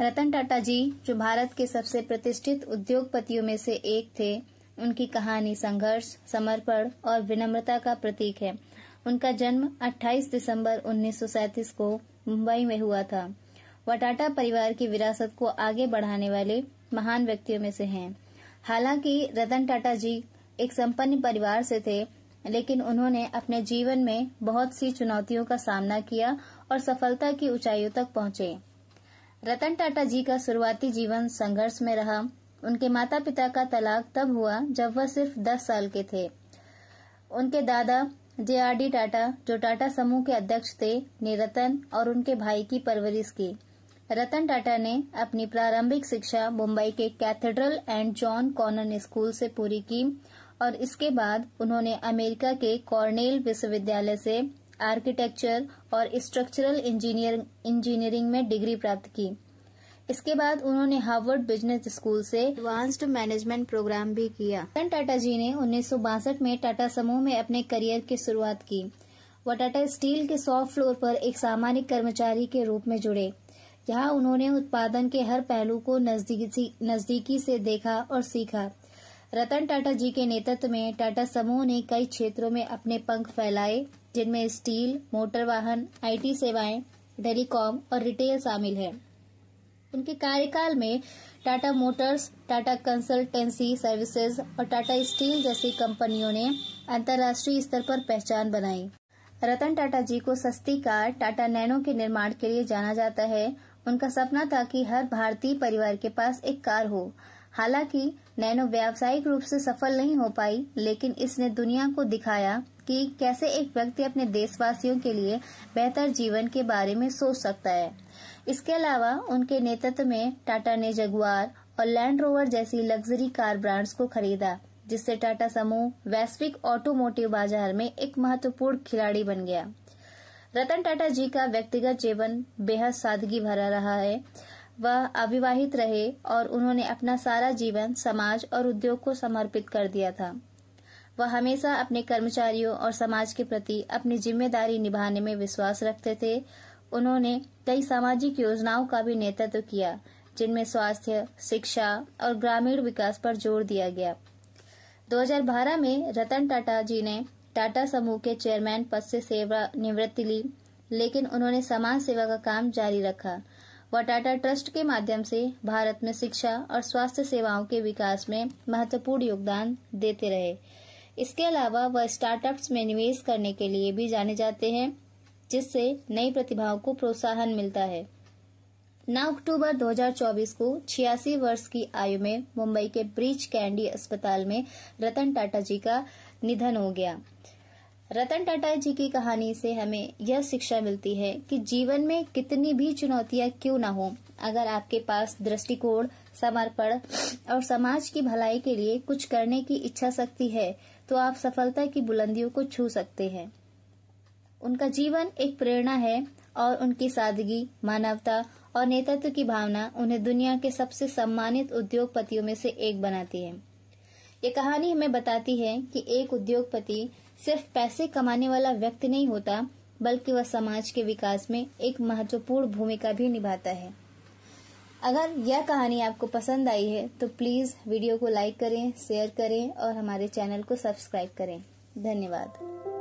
रतन टाटा जी जो भारत के सबसे प्रतिष्ठित उद्योगपतियों में से एक थे उनकी कहानी संघर्ष समर्पण और विनम्रता का प्रतीक है उनका जन्म 28 दिसंबर 1937 को मुंबई में हुआ था वह टाटा परिवार की विरासत को आगे बढ़ाने वाले महान व्यक्तियों में से हैं हालांकि रतन टाटा जी एक संपन्न परिवार से थे लेकिन उन्होंने अपने जीवन में बहुत सी चुनौतियों का सामना किया और सफलता की ऊंचाइयों तक पहुंचे रतन टाटा जी का शुरुआती जीवन संघर्ष में रहा उनके माता पिता का तलाक तब हुआ जब वह सिर्फ दस साल के थे उनके दादा जे आर डी टाटा जो टाटा समूह के अध्यक्ष थे ने रतन और उनके भाई की परवरिश की रतन टाटा ने अपनी प्रारंभिक शिक्षा मुंबई के Cathedral and John Connon school से पूरी की और इसके बाद उन्होंने अमेरिका के कॉर्नेल विश्वविद्यालय से आर्किटेक्चर और स्ट्रक्चरल इंजीनियरिंग में डिग्री प्राप्त की इसके बाद उन्होंने हार्वर्ड बिजनेस स्कूल से एडवांस्ड मैनेजमेंट प्रोग्राम भी किया रतन टाटा जी ने उन्नीस में टाटा समूह में अपने करियर की शुरुआत की वह टाटा स्टील के सॉफ्ट फ्लोर पर एक सामान्य कर्मचारी के रूप में जुड़े यहाँ उन्होंने उत्पादन के हर पहलू को नजदीकी नजदीकी से देखा और सीखा रतन टाटा जी के नेतृत्व में टाटा समूह ने कई क्षेत्रों में अपने पंख फैलाए जिनमें स्टील मोटर वाहन आईटी सेवाएं टेलीकॉम और रिटेल शामिल है उनके कार्यकाल में Tata motors Tata consultancy services और टाटा स्टील जैसी कंपनियों ने अंतर्राष्ट्रीय स्तर पर पहचान बनाई रतन टाटा जी को सस्ती कार टाटा नैनो के निर्माण के लिए जाना जाता है उनका सपना था कि हर भारतीय परिवार के पास एक कार हो हालांकि नैनो व्यावसायिक रूप से सफल नहीं हो पाई लेकिन इसने दुनिया को दिखाया कि कैसे एक व्यक्ति अपने देशवासियों के लिए बेहतर जीवन के बारे में सोच सकता है इसके अलावा उनके नेतृत्व में टाटा ने जगुआर और लैंड रोवर जैसी लग्जरी कार ब्रांड्स को खरीदा जिससे टाटा समूह वैश्विक ऑटोमोटिव बाजार में एक महत्वपूर्ण खिलाड़ी बन गया रतन टाटा जी का व्यक्तिगत जीवन बेहद सादगी भरा रहा है वह अविवाहित रहे और उन्होंने अपना सारा जीवन समाज और उद्योग को समर्पित कर दिया था वह हमेशा अपने कर्मचारियों और समाज के प्रति अपनी जिम्मेदारी निभाने में विश्वास रखते थे उन्होंने कई सामाजिक योजनाओं का भी नेतृत्व किया जिनमें स्वास्थ्य शिक्षा और ग्रामीण विकास पर जोर दिया गया 2012 में रतन टाटा जी ने टाटा समूह के चेयरमैन पद से सेवा निवृत्ति ली लेकिन उन्होंने समाज सेवा का काम जारी रखा वह टाटा ट्रस्ट के माध्यम से भारत में शिक्षा और स्वास्थ्य सेवाओं के विकास में महत्वपूर्ण योगदान देते रहे इसके अलावा वह स्टार्टअप्स में निवेश करने के लिए भी जाने जाते हैं जिससे नई प्रतिभाओं को प्रोत्साहन मिलता है नौ अक्टूबर 2024 को छियासी वर्ष की आयु में मुंबई के ब्रिज कैंडी अस्पताल में रतन टाटा जी का निधन हो गया रतन टाटा जी की कहानी से हमें यह शिक्षा मिलती है कि जीवन में कितनी भी चुनौतियां क्यों ना हो अगर आपके पास दृष्टिकोण समर्पण और समाज की भलाई के लिए कुछ करने की इच्छा शक्ति है तो आप सफलता की बुलंदियों को छू सकते हैं उनका जीवन एक प्रेरणा है और उनकी सादगी मानवता और नेतृत्व की भावना उन्हें दुनिया के सबसे सम्मानित उद्योगपतियों में से एक बनाती है ये कहानी हमें बताती है कि एक उद्योगपति सिर्फ पैसे कमाने वाला व्यक्ति नहीं होता बल्कि वह समाज के विकास में एक महत्वपूर्ण भूमिका भी निभाता है अगर यह कहानी आपको पसंद आई है तो प्लीज़ वीडियो को लाइक करें शेयर करें और हमारे चैनल को सब्सक्राइब करें धन्यवाद